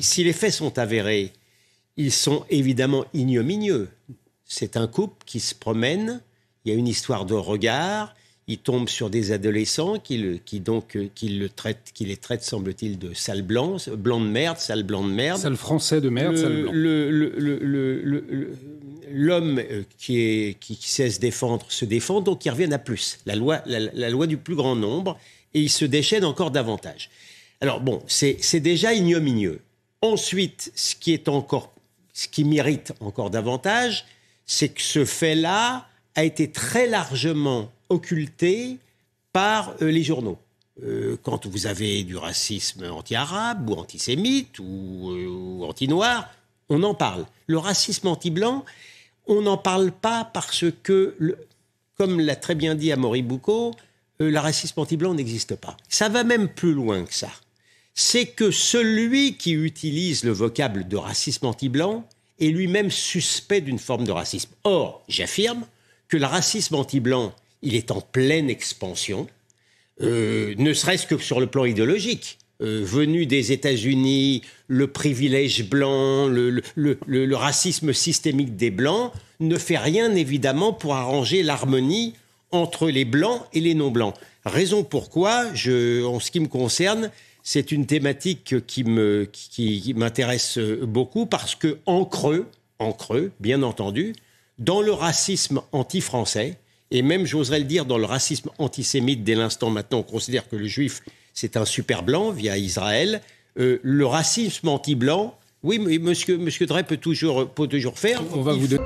Si les faits sont avérés, ils sont évidemment ignominieux. C'est un couple qui se promène, il y a une histoire de regard, il tombe sur des adolescents qui, donc euh, qui le traite, qui les traitent, semble-t-il, de sale blanc, blanc de merde, sale blanc de merde. Sale français de merde, sale L'homme euh, qui, est, qui, sait se défendre se défend, donc il revient à plus. La loi, la, la loi du plus grand nombre, et il se déchaîne encore davantage. Alors bon, c'est déjà ignominieux. Ensuite, ce qui, est encore, ce qui mérite encore davantage, c'est que ce fait-là a été très largement occulté par euh, les journaux. Euh, quand vous avez du racisme anti-arabe ou antisémite ou, euh, ou anti-noir, on en parle. Le racisme anti-blanc, on n'en parle pas parce que, comme l'a très bien dit Amaury Boucault, le racisme anti-blanc n'existe pas. Ça va même plus loin que ça c'est que celui qui utilise le vocable de racisme anti-blanc est lui-même suspect d'une forme de racisme. Or, j'affirme que le racisme anti-blanc, il est en pleine expansion, euh, ne serait-ce que sur le plan idéologique. Euh, venu des États-Unis, le privilège blanc, le, racisme systémique des blancs, ne fait rien évidemment pour arranger l'harmonie entre les blancs et les non-blancs. Raison pourquoi, je, en ce qui me concerne, c'est une thématique qui me qui, m'intéresse beaucoup parce que en creux, en creux, bien entendu, dans le racisme anti-français et même j'oserais le dire dans le racisme antisémite dès l'instant maintenant on considère que le juif c'est un super blanc via Israël, euh, le racisme anti-blanc, oui, mais monsieur, monsieur Drey peut toujours, peut toujours faire.